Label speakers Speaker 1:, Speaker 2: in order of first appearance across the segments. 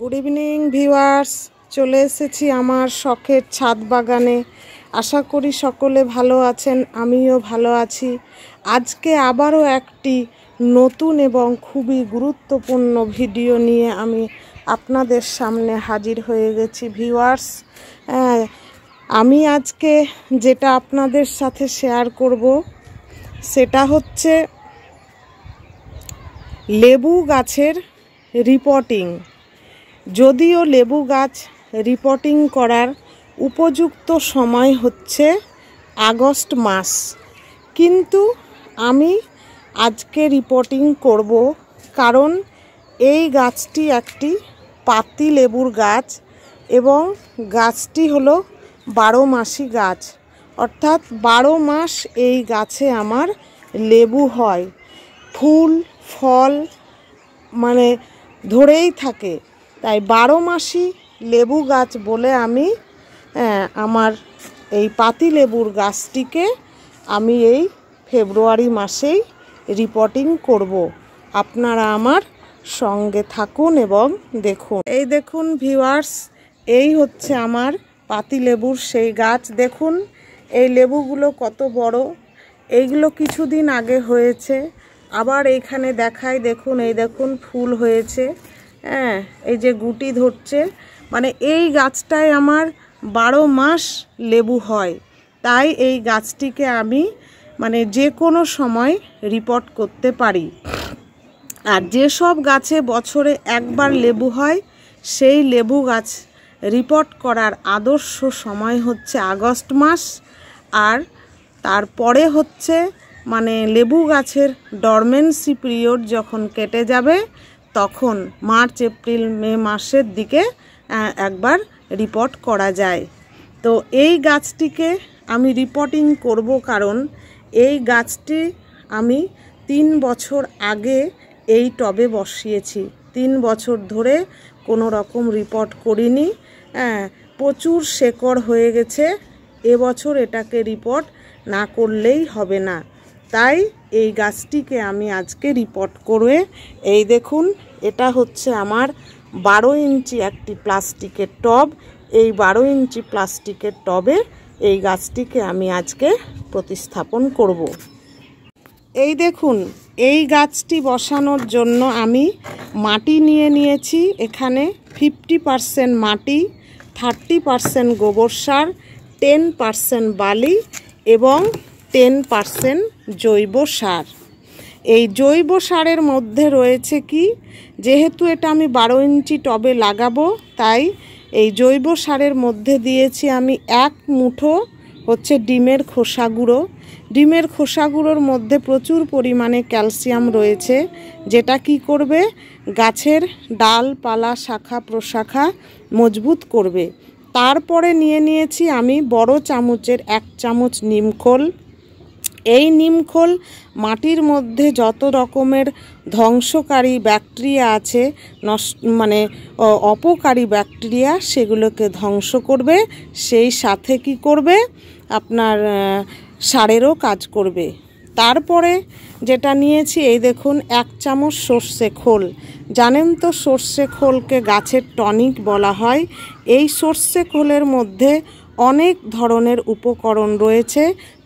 Speaker 1: Good evening viewers চলে এসেছি আমার শখের ছাদ বাগানে আশা করি সকলে ভালো আছেন আমিও ভালো আছি আজকে আবারও একটি নতুন এবং খুবই গুরুত্বপূর্ণ ভিডিও নিয়ে আমি আপনাদের সামনে হাজির হয়ে গেছি ভিউয়ার্স হ্যাঁ, আমি আজকে যেটা আপনাদের সাথে শেয়ার করব সেটা হচ্ছে লেবু গাছের রিপোর্টিং যদিও লেবু গাছ রিপোর্টিং করার উপযুক্ত সময় হচ্ছে আগস্ট মাস কিন্তু আমি আজকে রিপোর্টিং করব কারণ এই গাছটি একটি পাতি লেবুর গাছ এবং গাছটি হলো বারো মাসি গাছ অর্থাৎ বারো মাস এই গাছে আমার লেবু হয় ফুল ফল মানে ধরেই থাকে তাই বারো মাসি লেবু গাছ বলে আমি হ্যাঁ, আমার এই পাতি লেবুর গাছটিকে আমি এই ফেব্রুয়ারি মাসেই রিপোর্টিং করব। আপনারা আমার সঙ্গে থাকুন এবং দেখুন এই দেখুন ভিওয়ার্স এই হচ্ছে আমার পাতি লেবুর সেই গাছ দেখুন এই লেবুগুলো কত বড় এইগুলো কিছুদিন আগে হয়েছে আবার এইখানে দেখাই দেখুন এই দেখুন ফুল হয়েছে হ্যাঁ এই যে গুটি ধরছে মানে এই গাছটায় আমার বারো মাস লেবু হয় তাই এই গাছটিকে আমি মানে যে কোনো সময় রিপোর্ট করতে পারি আর যেসব গাছে বছরে একবার লেবু হয় সেই লেবু গাছ রিপোর্ট করার আদর্শ সময় হচ্ছে আগস্ট মাস আর তারপরে হচ্ছে মানে লেবু গাছের ডরমেন্সি পিরিয়ড যখন কেটে যাবে তখন মার্চ এপ্রিল মে মাসের দিকে একবার রিপোর্ট করা যায় তো এই গাছটিকে আমি রিপোর্টিং করব কারণ এই গাছটি আমি তিন বছর আগে এই টবে বসিয়েছি তিন বছর ধরে কোনো রকম রিপোর্ট করিনি প্রচুর শেকড় হয়ে গেছে এবছর এটাকে রিপোর্ট না করলেই হবে না তাই এই গাছটিকে আমি আজকে রিপোর্ট করে এই দেখুন এটা হচ্ছে আমার বারো ইঞ্চি একটি প্লাস্টিকের টব এই বারো ইঞ্চি প্লাস্টিকের টবে এই গাছটিকে আমি আজকে প্রতিস্থাপন করব। এই দেখুন এই গাছটি বসানোর জন্য আমি মাটি নিয়ে নিয়েছি এখানে ফিফটি পারসেন্ট মাটি থার্টি পারসেন্ট গোবর সার টেন পারসেন্ট বালি এবং টেন পারসেন্ট জৈব সার এই জৈব সারের মধ্যে রয়েছে কি যেহেতু এটা আমি বারো ইঞ্চি টবে লাগাবো তাই এই জৈব সারের মধ্যে দিয়েছি আমি এক মুঠো হচ্ছে ডিমের খোসা গুঁড়ো ডিমের খোসা গুঁড়োর মধ্যে প্রচুর পরিমাণে ক্যালসিয়াম রয়েছে যেটা কি করবে গাছের ডাল পালা শাখা প্রশাখা মজবুত করবে তারপরে নিয়ে নিয়েছি আমি বড় চামচের এক চামচ নিমখোল এই নিমখোল মাটির মধ্যে যত রকমের ধ্বংসকারী ব্যাকটেরিয়া আছে নস মানে অপকারী ব্যাকটেরিয়া সেগুলোকে ধ্বংস করবে সেই সাথে কি করবে আপনার সারেরও কাজ করবে তারপরে যেটা নিয়েছি এই দেখুন এক চামচ সর্ষে খোল জানেন তো সর্ষে খোলকে গাছের টনিক বলা হয় এই সর্ষে খোলের মধ্যে অনেক ধরনের উপকরণ রয়েছে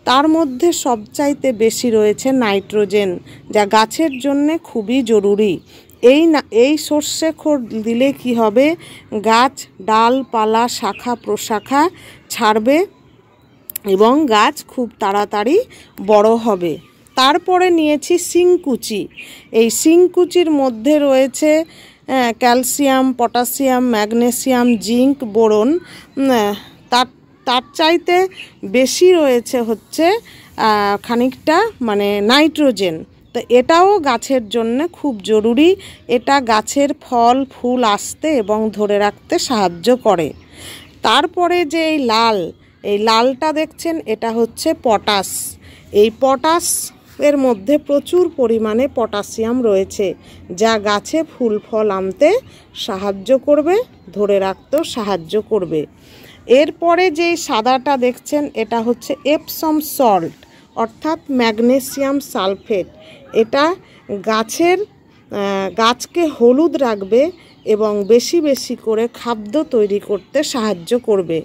Speaker 1: তার মধ্যে সবচাইতে বেশি রয়েছে নাইট্রোজেন যা গাছের জন্যে খুবই জরুরি এই না এই সর্ষে খোর দিলে কি হবে গাছ ডালপালা শাখা প্রশাখা ছাড়বে এবং গাছ খুব তাড়াতাড়ি বড় হবে তারপরে নিয়েছি সিংকুচি এই সিংকুচির মধ্যে রয়েছে calcium potassium magnesium zinc boron তার তার চাইতে বেশি রয়েছে হচ্ছে খানিকটা মানে নাইট্রোজেন তো এটাও গাছের জন্য খুব জরুরি এটা গাছের ফল ফুল আসতে এবং ধরে রাখতে সাহায্য করে তারপরে যে এই লাল এই লালটা দেখছেন এটা হচ্ছে পটাশ এই পটাশ এর মধ্যে প্রচুর পরিমাণে পটাশিয়াম রয়েছে যা গাছে ফুল ফল আনতে সাহায্য করবে ধরে রাখতেও সাহায্য করবে এরপরে যে সাদাটা দেখছেন এটা হচ্ছে এপসম সল্ট অর্থাৎ ম্যাগনেসিয়াম সালফেট এটা গাছের গাছকে হলুদ রাখবে এবং বেশি বেশি করে খাদ্য তৈরি করতে সাহায্য করবে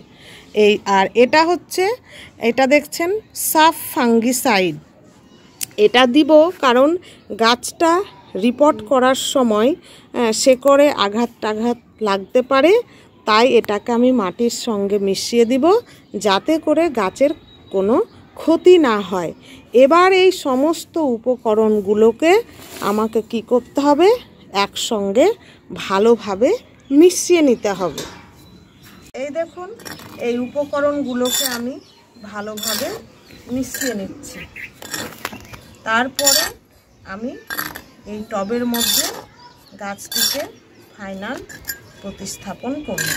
Speaker 1: এই আর এটা হচ্ছে এটা দেখছেন সাফ ফাঙ্গিসাইড এটা দিব কারণ গাছটা রিপোর্ট করার সময় শেকড়ে আঘাত টাঘাত লাগতে পারে তাই এটাকে আমি মাটির সঙ্গে মিশিয়ে দিব যাতে করে গাছের কোনো ক্ষতি না হয় এবার এই সমস্ত উপকরণগুলোকে আমাকে কি করতে হবে একসঙ্গে ভালোভাবে মিশিয়ে নিতে হবে এই দেখুন এই উপকরণগুলোকে আমি ভালোভাবে মিশিয়ে নিচ্ছি তারপরে আমি এই টবের মধ্যে গাছটিকে ফাইনাল প্রতিস্থাপন করুন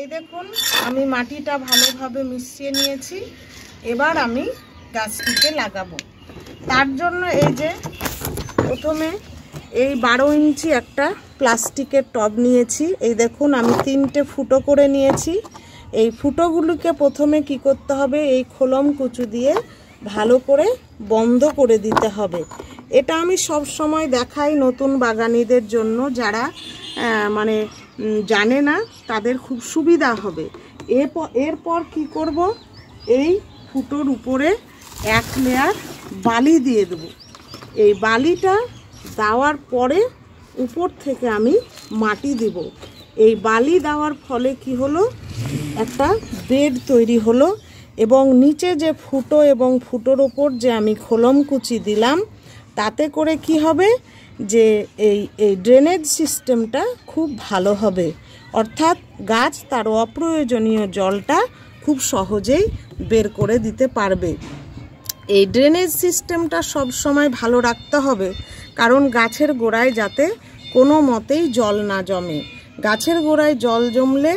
Speaker 1: এই দেখুন আমি মাটিটা ভালোভাবে মিশিয়ে নিয়েছি এবার আমি গাছটিকে লাগাবো তার জন্য এই যে প্রথমে এই বারো ইঞ্চি একটা প্লাস্টিকের টব নিয়েছি এই দেখুন আমি তিনটে ফুটো করে নিয়েছি এই ফুটোগুলিকে প্রথমে কি করতে হবে এই খোলম কুচু দিয়ে ভালো করে বন্ধ করে দিতে হবে এটা আমি সব সময় দেখাই নতুন বাগানিদের জন্য যারা মানে জানে না তাদের খুব সুবিধা হবে এরপর এরপর কি করব এই ফুটোর উপরে এক লেয়ার বালি দিয়ে দেব এই বালিটা দেওয়ার পরে উপর থেকে আমি মাটি দেব এই বালি দেওয়ার ফলে কি হলো একটা বেড তৈরি হলো এবং নিচে যে ফুটো এবং ফুটোর ওপর যে আমি খোলম কুচি দিলাম তাতে করে কি হবে যে এই এই ড্রেনেজ সিস্টেমটা খুব ভালো হবে অর্থাৎ গাছ তার অপ্রয়োজনীয় জলটা খুব সহজেই বের করে দিতে পারবে এই ড্রেনেজ সিস্টেমটা সব সময় ভালো রাখতে হবে কারণ গাছের গোড়ায় যাতে কোনো মতেই জল না জমে গাছের গোড়ায় জল জমলে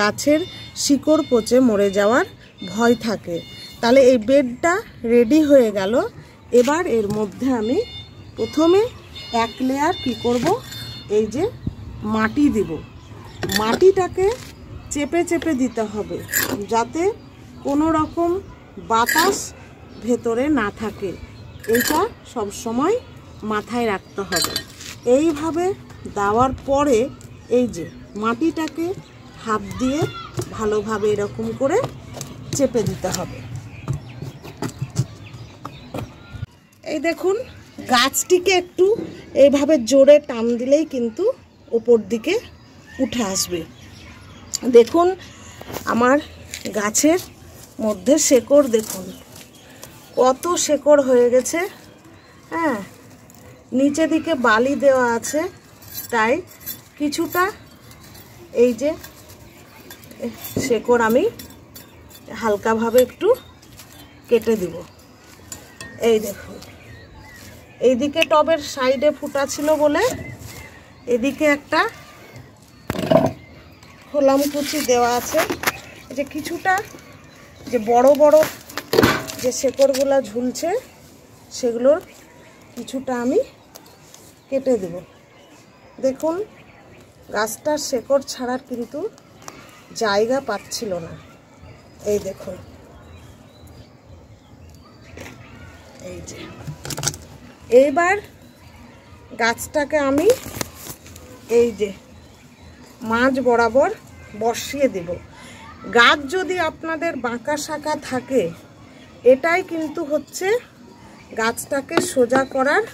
Speaker 1: গাছের শিকড় পচে মরে যাওয়ার ভয় থাকে তাহলে এই বেডটা রেডি হয়ে গেল এবার এর মধ্যে আমি প্রথমে এক লেয়ার কি করব এই যে মাটি দেব মাটিটাকে চেপে চেপে দিতে হবে যাতে কোনো রকম বাতাস ভেতরে না থাকে এটা সব সময় মাথায় রাখতে হবে এইভাবে দেওয়ার পরে এই যে মাটিটাকে হাত দিয়ে ভালোভাবে এরকম করে চেপে দিতে হবে এই দেখুন গাছটিকে একটু এইভাবে জোরে টান দিলেই কিন্তু ওপর দিকে উঠে আসবে দেখুন আমার গাছের মধ্যে শেকড় দেখুন কত শেকড় হয়ে গেছে হ্যাঁ নিচে দিকে বালি দেওয়া আছে তাই কিছুটা এই যে শেকড় আমি হালকাভাবে একটু কেটে দিব এই দেখুন এইদিকে টবের সাইডে ফুটা ছিল বলে এদিকে একটা খোলাম কুচি দেওয়া আছে যে কিছুটা যে বড় বড় যে শেকড়গুলো ঝুলছে সেগুলোর কিছুটা আমি কেটে দেব দেখুন গাছটার শেকড় ছাড়ার কিন্তু জায়গা পাচ্ছিল না এই দেখুন এই যে এইবার গাছটাকে আমি এই যে মাঝ বরাবর বসিয়ে দেব গাছ যদি আপনাদের বাঁকা শাখা থাকে এটাই কিন্তু হচ্ছে গাছটাকে সোজা করার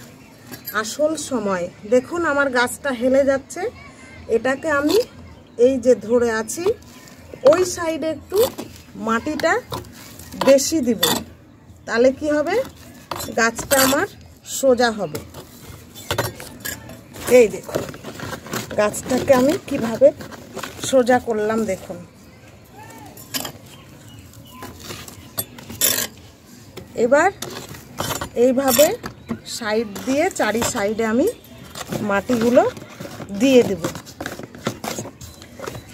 Speaker 1: আসল সময় দেখুন আমার গাছটা হেলে যাচ্ছে এটাকে আমি এই যে ধরে আছি ওই সাইডে একটু মাটিটা বেশি দিব তাহলে কি হবে গাছটা আমার সোজা হবে এই দেখুন গাছটাকে আমি কিভাবে সোজা করলাম দেখুন এবার এইভাবে সাইড দিয়ে চারি সাইডে আমি মাটিগুলো দিয়ে দেব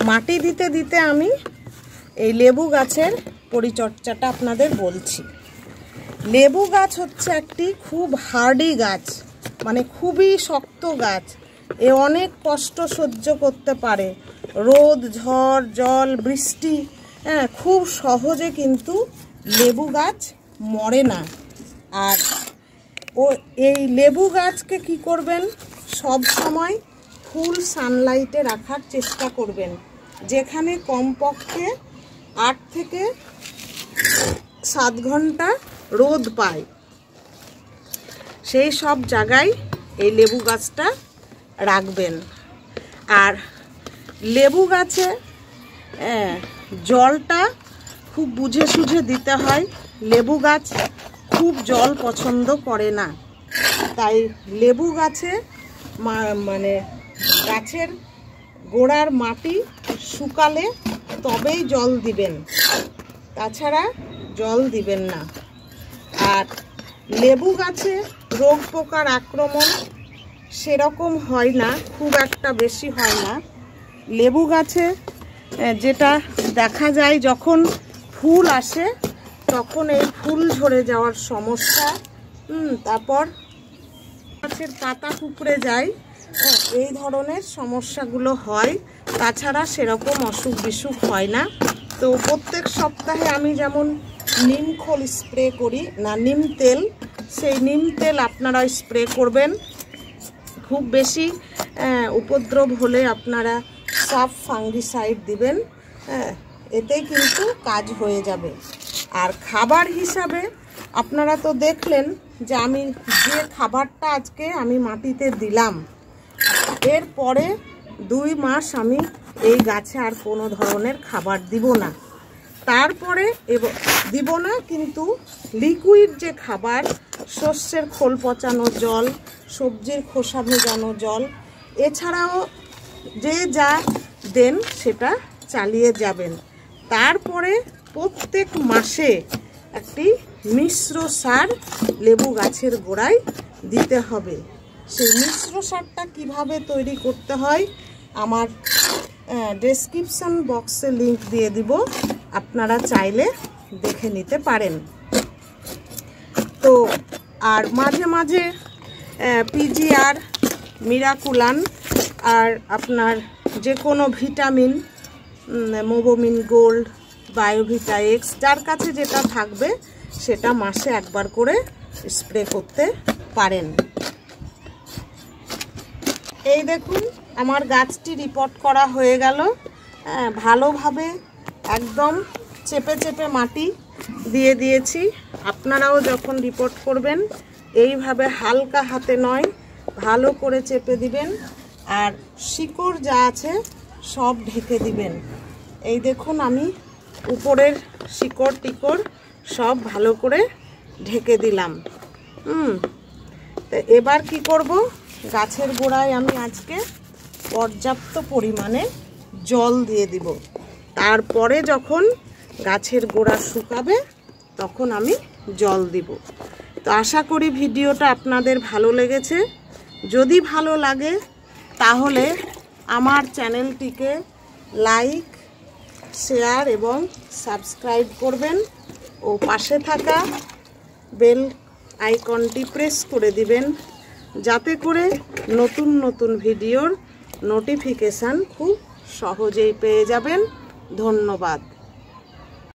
Speaker 1: মাটি দিতে দিতে আমি এই লেবু গাছের পরিচর্যাটা আপনাদের বলছি লেবু গাছ হচ্ছে একটি খুব হার্ডি গাছ মানে খুবই শক্ত গাছ এ অনেক কষ্ট সহ্য করতে পারে রোদ ঝড় জল বৃষ্টি হ্যাঁ খুব সহজে কিন্তু লেবু গাছ মরে না আর ও এই লেবু গাছকে কি করবেন সব সময় ফুল সানলাইটে রাখার চেষ্টা করবেন যেখানে কমপক্ষে আট থেকে সাত ঘন্টা রোদ পায় সেই সব জায়গায় এই লেবু গাছটা রাখবেন আর লেবু গাছে জলটা খুব বুঝে সুঝে দিতে হয় লেবু গাছ খুব জল পছন্দ করে না তাই লেবু গাছে মানে গাছের গোড়ার মাটি শুকালে তবেই জল দিবেন তাছাড়া জল দিবেন না আর লেবু গাছে রোগ পোকার আক্রমণ সেরকম হয় না খুব একটা বেশি হয় না লেবু গাছে যেটা দেখা যায় যখন ফুল আসে তখন এই ফুল ঝরে যাওয়ার সমস্যা তারপর গাছের পাতা কুকড়ে যায় হ্যাঁ, এই ধরনের সমস্যাগুলো হয় তাছাড়া সেরকম অসুখ বিসুখ হয় না তো প্রত্যেক সপ্তাহে আমি যেমন নিমখোল স্প্রে করি না নিম তেল সেই নিম তেল আপনারা স্প্রে করবেন খুব বেশি উপদ্রব হলে আপনারা সাফ ফাঙ্গিসাইড দিবেন হ্যাঁ এতে কিন্তু কাজ হয়ে যাবে আর খাবার হিসাবে আপনারা তো দেখলেন যে আমি যে খাবারটা আজকে আমি মাটিতে দিলাম এরপরে দুই মাস আমি এই গাছে আর কোনো ধরনের খাবার দিব না তারপরে এব দিব না কিন্তু লিকুইড যে খাবার শস্যের খোল পচানো জল সবজির খোসা ভেজানো জল এছাড়াও যে যা দেন সেটা চালিয়ে যাবেন তারপরে প্রত্যেক মাসে একটি মিশ্র সার লেবু গাছের গোড়ায় দিতে হবে সেই মিশ্র সারটা কিভাবে তৈরি করতে হয় আমার ডেসক্রিপশান বক্সে লিঙ্ক দিয়ে দিব আপনারা চাইলে দেখে নিতে পারেন তো আর মাঝে মাঝে পিজিআর মিরাকুলান আর আপনার যে কোনো ভিটামিন মোবোমিন গোল্ড বায়োভিটা এক্স যার কাছে যেটা থাকবে সেটা মাসে একবার করে স্প্রে করতে পারেন এই দেখুন আমার গাছটি রিপোর্ট করা হয়ে গেল হ্যাঁ, ভালোভাবে একদম চেপে চেপে মাটি দিয়ে দিয়েছি আপনারাও যখন রিপোর্ট করবেন এইভাবে হালকা হাতে নয় ভালো করে চেপে দিবেন আর শিকড় যা আছে সব ঢেকে দিবেন এই দেখুন আমি উপরের শিকড় টিকড় সব ভালো করে ঢেকে দিলাম হুম তো এবার কি করব গাছের গোড়ায় আমি আজকে পর্যাপ্ত পরিমাণে জল দিয়ে দিব তারপরে যখন গাছের গোড়া শুকাবে তখন আমি জল দিব তো আশা করি ভিডিওটা আপনাদের ভালো লেগেছে যদি ভালো লাগে তাহলে আমার চ্যানেলটিকে লাইক শেয়ার এবং সাবস্ক্রাইব করবেন ও পাশে থাকা বেল আইকনটি প্রেস করে দিবেন যাতে করে নতুন নতুন ভিডিওর নোটিফিকেশান খুব সহজেই পেয়ে যাবেন ধন্যবাদ